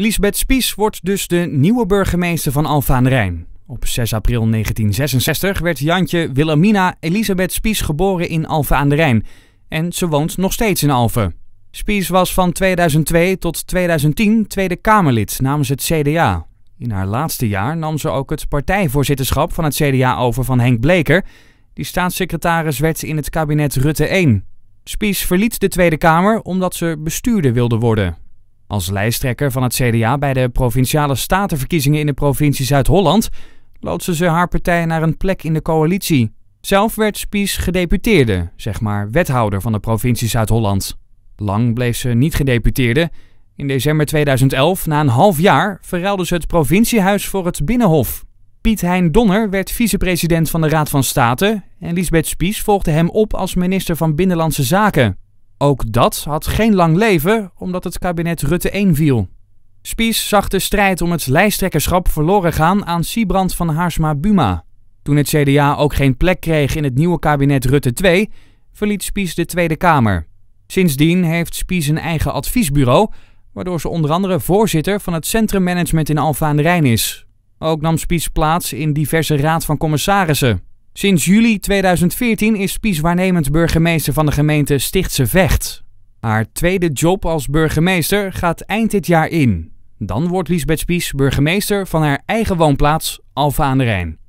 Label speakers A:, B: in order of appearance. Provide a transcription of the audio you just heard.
A: Elisabeth Spies wordt dus de nieuwe burgemeester van Alfa aan de Rijn. Op 6 april 1966 werd Jantje Wilhelmina Elisabeth Spies geboren in Alfa aan de Rijn. En ze woont nog steeds in Alphen. Spies was van 2002 tot 2010 Tweede Kamerlid namens het CDA. In haar laatste jaar nam ze ook het partijvoorzitterschap van het CDA over van Henk Bleker. Die staatssecretaris werd in het kabinet Rutte 1. Spies verliet de Tweede Kamer omdat ze bestuurder wilde worden als lijsttrekker van het CDA bij de provinciale statenverkiezingen in de provincie Zuid-Holland loodste ze haar partij naar een plek in de coalitie. Zelf werd Spies gedeputeerde, zeg maar wethouder van de provincie Zuid-Holland. Lang bleef ze niet gedeputeerde. In december 2011, na een half jaar, verruilde ze het provinciehuis voor het Binnenhof. Piet Hein Donner werd vicepresident van de Raad van State en Lisbeth Spies volgde hem op als minister van Binnenlandse Zaken. Ook dat had geen lang leven, omdat het kabinet Rutte 1 viel. Spies zag de strijd om het lijsttrekkerschap verloren gaan aan Siebrand van Haarsma-Buma. Toen het CDA ook geen plek kreeg in het nieuwe kabinet Rutte 2, verliet Spies de Tweede Kamer. Sindsdien heeft Spies een eigen adviesbureau, waardoor ze onder andere voorzitter van het Centrum Management in Alfa aan de Rijn is. Ook nam Spies plaats in diverse raad van commissarissen. Sinds juli 2014 is Spies waarnemend burgemeester van de gemeente Stichtse Vecht. Haar tweede job als burgemeester gaat eind dit jaar in. Dan wordt Liesbeth Spies burgemeester van haar eigen woonplaats Alfa aan de Rijn.